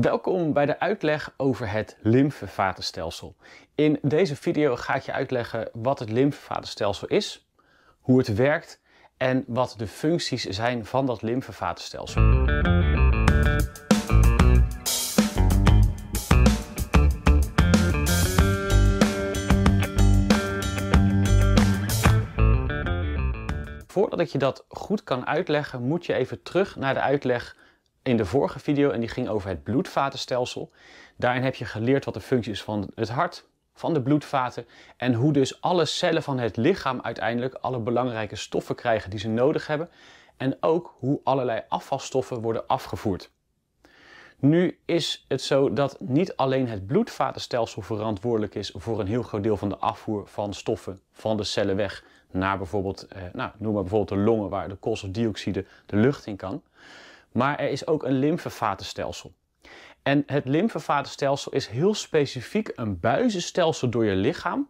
Welkom bij de uitleg over het lymfevatenstelsel. In deze video ga ik je uitleggen wat het lymfevatenstelsel is, hoe het werkt en wat de functies zijn van dat lymfevatenstelsel. Voordat ik je dat goed kan uitleggen, moet je even terug naar de uitleg in de vorige video en die ging over het bloedvatenstelsel. Daarin heb je geleerd wat de functie is van het hart, van de bloedvaten en hoe dus alle cellen van het lichaam uiteindelijk alle belangrijke stoffen krijgen die ze nodig hebben en ook hoe allerlei afvalstoffen worden afgevoerd. Nu is het zo dat niet alleen het bloedvatenstelsel verantwoordelijk is voor een heel groot deel van de afvoer van stoffen van de cellen weg naar bijvoorbeeld, eh, nou, noem maar bijvoorbeeld de longen waar de koolstofdioxide de lucht in kan. Maar er is ook een lymfevatenstelsel. En het lymfevatenstelsel is heel specifiek een buizenstelsel door je lichaam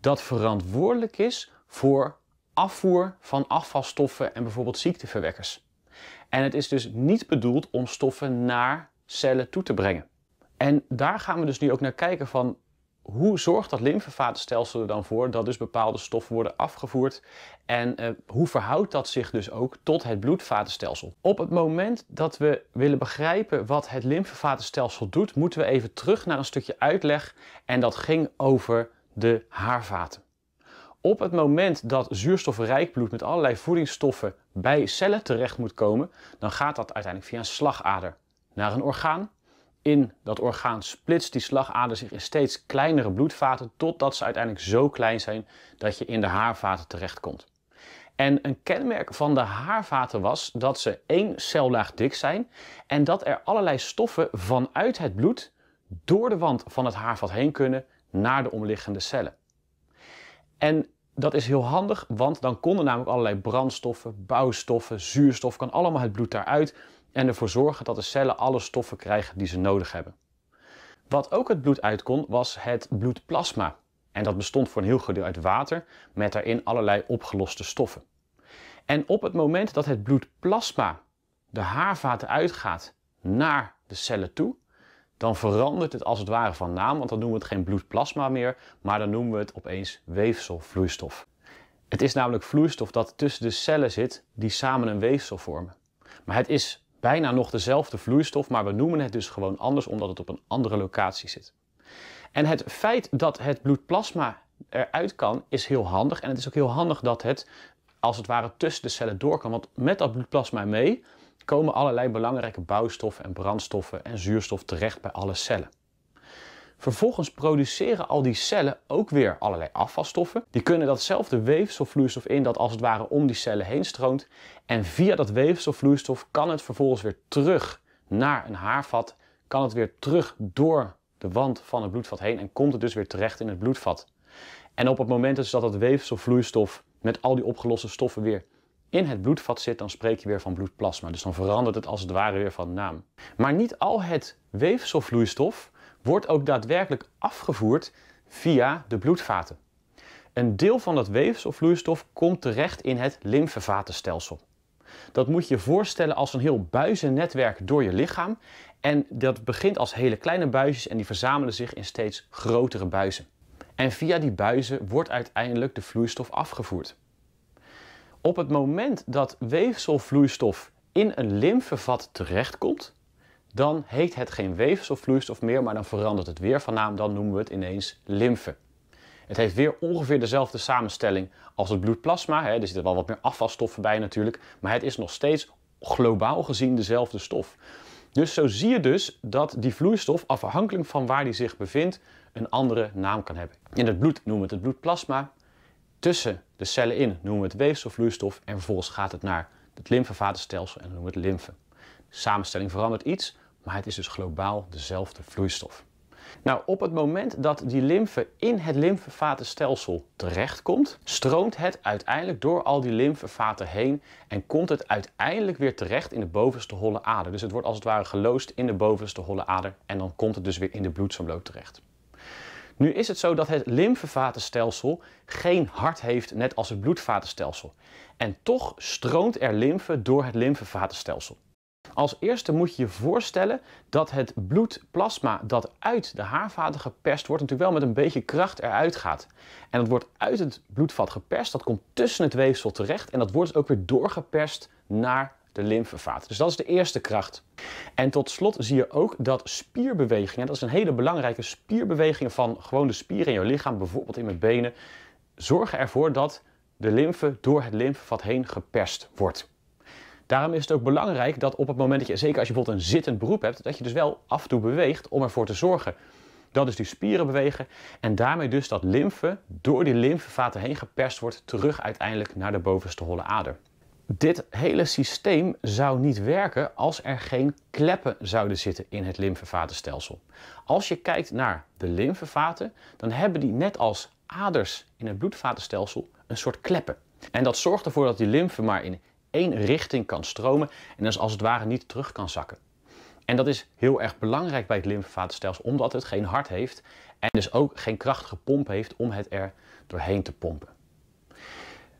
dat verantwoordelijk is voor afvoer van afvalstoffen en bijvoorbeeld ziekteverwekkers. En het is dus niet bedoeld om stoffen naar cellen toe te brengen. En daar gaan we dus nu ook naar kijken van hoe zorgt dat lymfevatenstelsel er dan voor dat dus bepaalde stoffen worden afgevoerd? En eh, hoe verhoudt dat zich dus ook tot het bloedvatenstelsel? Op het moment dat we willen begrijpen wat het lymfevatenstelsel doet, moeten we even terug naar een stukje uitleg. En dat ging over de haarvaten. Op het moment dat zuurstofrijk bloed met allerlei voedingsstoffen bij cellen terecht moet komen, dan gaat dat uiteindelijk via een slagader naar een orgaan, in dat orgaan splitst die slagader zich in steeds kleinere bloedvaten, totdat ze uiteindelijk zo klein zijn dat je in de haarvaten terechtkomt. En een kenmerk van de haarvaten was dat ze één cellaag dik zijn en dat er allerlei stoffen vanuit het bloed door de wand van het haarvat heen kunnen naar de omliggende cellen. En dat is heel handig, want dan konden namelijk allerlei brandstoffen, bouwstoffen, zuurstof, kan allemaal het bloed daaruit en ervoor zorgen dat de cellen alle stoffen krijgen die ze nodig hebben. Wat ook het bloed uit kon, was het bloedplasma. En dat bestond voor een heel groot deel uit water met daarin allerlei opgeloste stoffen. En op het moment dat het bloedplasma de haarvaten uitgaat naar de cellen toe, dan verandert het als het ware van naam, want dan noemen we het geen bloedplasma meer, maar dan noemen we het opeens weefselvloeistof. Het is namelijk vloeistof dat tussen de cellen zit die samen een weefsel vormen. Maar het is bijna nog dezelfde vloeistof, maar we noemen het dus gewoon anders omdat het op een andere locatie zit. En het feit dat het bloedplasma eruit kan is heel handig en het is ook heel handig dat het als het ware tussen de cellen door kan, want met dat bloedplasma mee komen allerlei belangrijke bouwstoffen en brandstoffen en zuurstof terecht bij alle cellen. Vervolgens produceren al die cellen ook weer allerlei afvalstoffen. Die kunnen datzelfde weefselvloeistof in dat als het ware om die cellen heen stroomt. En via dat weefselvloeistof kan het vervolgens weer terug naar een haarvat. Kan het weer terug door de wand van het bloedvat heen en komt het dus weer terecht in het bloedvat. En op het moment dus dat dat weefselvloeistof met al die opgeloste stoffen weer in het bloedvat zit, dan spreek je weer van bloedplasma. Dus dan verandert het als het ware weer van naam. Maar niet al het weefselvloeistof wordt ook daadwerkelijk afgevoerd via de bloedvaten. Een deel van dat weefselvloeistof komt terecht in het lymfevatenstelsel. Dat moet je voorstellen als een heel buizennetwerk door je lichaam. En dat begint als hele kleine buisjes en die verzamelen zich in steeds grotere buizen. En via die buizen wordt uiteindelijk de vloeistof afgevoerd. Op het moment dat weefselvloeistof in een lymfevat terechtkomt, dan heet het geen weefselvloeistof meer, maar dan verandert het weer van naam, dan noemen we het ineens lymfe. Het heeft weer ongeveer dezelfde samenstelling als het bloedplasma, hè, er zitten wel wat meer afvalstoffen bij natuurlijk, maar het is nog steeds globaal gezien dezelfde stof. Dus zo zie je dus dat die vloeistof, afhankelijk van waar die zich bevindt, een andere naam kan hebben. In het bloed noemen we het bloedplasma, tussen de cellen in noemen we het weefselvloeistof en vervolgens gaat het naar het lymfevatenstelsel en noemen we het lymfe. De samenstelling verandert iets, maar het is dus globaal dezelfde vloeistof. Nou, op het moment dat die lymfe in het lymfevatenstelsel terechtkomt, stroomt het uiteindelijk door al die lymfevaten heen en komt het uiteindelijk weer terecht in de bovenste holle ader. Dus het wordt als het ware geloosd in de bovenste holle ader en dan komt het dus weer in de bloedsomloop terecht. Nu is het zo dat het lymfevatenstelsel geen hart heeft, net als het bloedvatenstelsel. En toch stroomt er lymfe door het lymfevatenstelsel. Als eerste moet je je voorstellen dat het bloedplasma dat uit de haarvaten geperst wordt, natuurlijk wel met een beetje kracht eruit gaat. En dat wordt uit het bloedvat geperst, dat komt tussen het weefsel terecht en dat wordt dus ook weer doorgeperst naar de lymfevaten. Dus dat is de eerste kracht. En tot slot zie je ook dat spierbewegingen, dat is een hele belangrijke spierbeweging van gewoon de spieren in je lichaam, bijvoorbeeld in mijn benen, zorgen ervoor dat de lymfe door het lymfevat heen geperst wordt. Daarom is het ook belangrijk dat op het moment dat je, zeker als je bijvoorbeeld een zittend beroep hebt, dat je dus wel af en toe beweegt om ervoor te zorgen dat dus die spieren bewegen en daarmee dus dat lymfe door die lymfevaten heen geperst wordt terug uiteindelijk naar de bovenste holle ader. Dit hele systeem zou niet werken als er geen kleppen zouden zitten in het lymfevatenstelsel. Als je kijkt naar de lymfevaten, dan hebben die net als aders in het bloedvatenstelsel een soort kleppen. En dat zorgt ervoor dat die lymfe maar in één richting kan stromen en dus als het ware niet terug kan zakken. En dat is heel erg belangrijk bij het lymfevatenstelsel, omdat het geen hart heeft en dus ook geen krachtige pomp heeft om het er doorheen te pompen.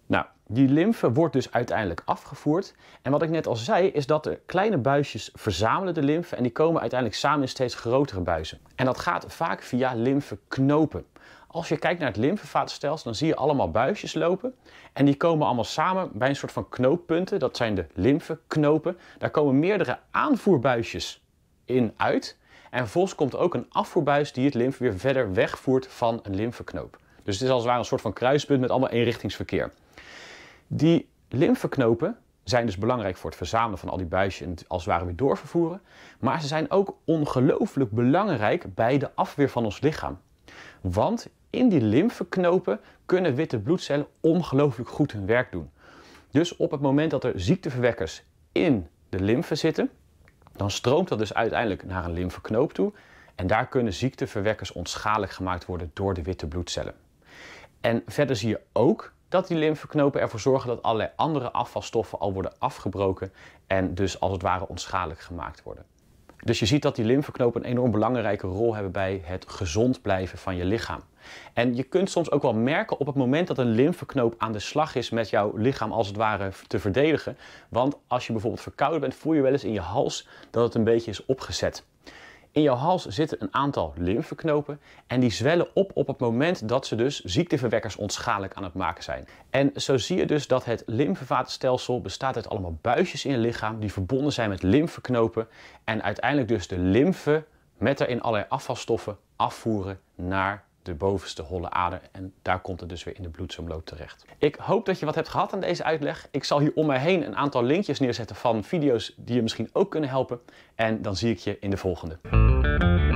Nou, die lymfe wordt dus uiteindelijk afgevoerd. En wat ik net al zei, is dat de kleine buisjes verzamelen de lymfe en die komen uiteindelijk samen in steeds grotere buizen. En dat gaat vaak via lymfeknopen. Als je kijkt naar het lymfevatenstelsel, dan zie je allemaal buisjes lopen. En die komen allemaal samen bij een soort van knooppunten. Dat zijn de lymfeknopen. Daar komen meerdere aanvoerbuisjes in uit. En vervolgens komt ook een afvoerbuis die het lymf weer verder wegvoert van een lymfeknoop. Dus het is als het ware een soort van kruispunt met allemaal eenrichtingsverkeer. Die lymfeknopen zijn dus belangrijk voor het verzamelen van al die buisjes en het als het ware weer doorvervoeren. Maar ze zijn ook ongelooflijk belangrijk bij de afweer van ons lichaam. Want in die lymfeknopen kunnen witte bloedcellen ongelooflijk goed hun werk doen. Dus op het moment dat er ziekteverwekkers in de lymfe zitten, dan stroomt dat dus uiteindelijk naar een lymfeknoop toe. En daar kunnen ziekteverwekkers onschadelijk gemaakt worden door de witte bloedcellen. En verder zie je ook dat die lymfeknopen ervoor zorgen dat allerlei andere afvalstoffen al worden afgebroken en dus als het ware onschadelijk gemaakt worden. Dus je ziet dat die lymfeknopen een enorm belangrijke rol hebben bij het gezond blijven van je lichaam. En je kunt soms ook wel merken op het moment dat een lymfeknoop aan de slag is met jouw lichaam als het ware te verdedigen. Want als je bijvoorbeeld verkouden bent, voel je wel eens in je hals dat het een beetje is opgezet. In jouw hals zitten een aantal lymfeknopen en die zwellen op op het moment dat ze dus ziekteverwekkers onschadelijk aan het maken zijn. En zo zie je dus dat het lymfevatenstelsel bestaat uit allemaal buisjes in je lichaam die verbonden zijn met lymfeknopen en uiteindelijk dus de lymfe met daarin allerlei afvalstoffen afvoeren naar de bovenste holle ader. En daar komt het dus weer in de bloedsomloop terecht. Ik hoop dat je wat hebt gehad aan deze uitleg. Ik zal hier om me heen een aantal linkjes neerzetten van video's die je misschien ook kunnen helpen. En dan zie ik je in de volgende.